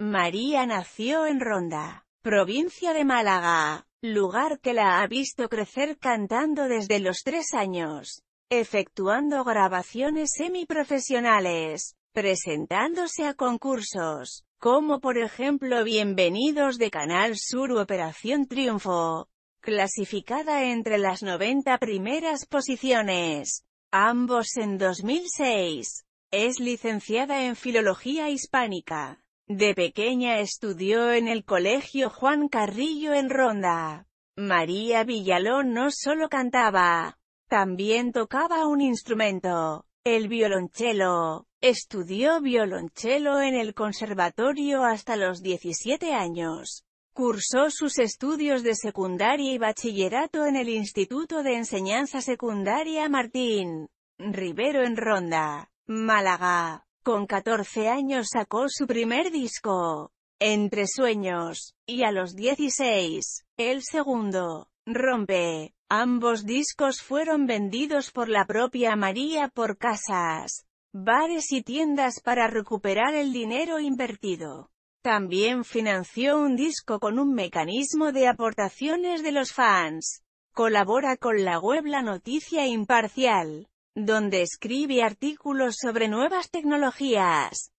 María nació en Ronda, provincia de Málaga, lugar que la ha visto crecer cantando desde los tres años, efectuando grabaciones semiprofesionales, presentándose a concursos, como por ejemplo Bienvenidos de Canal Sur Operación Triunfo, clasificada entre las 90 primeras posiciones, ambos en 2006. Es licenciada en Filología Hispánica. De pequeña estudió en el Colegio Juan Carrillo en Ronda. María Villalón no solo cantaba, también tocaba un instrumento, el violonchelo. Estudió violonchelo en el conservatorio hasta los 17 años. Cursó sus estudios de secundaria y bachillerato en el Instituto de Enseñanza Secundaria Martín Rivero en Ronda, Málaga. Con 14 años sacó su primer disco, Entre Sueños, y a los 16, el segundo, Rompe. Ambos discos fueron vendidos por la propia María por casas, bares y tiendas para recuperar el dinero invertido. También financió un disco con un mecanismo de aportaciones de los fans. Colabora con la web La Noticia Imparcial donde escribe artículos sobre nuevas tecnologías.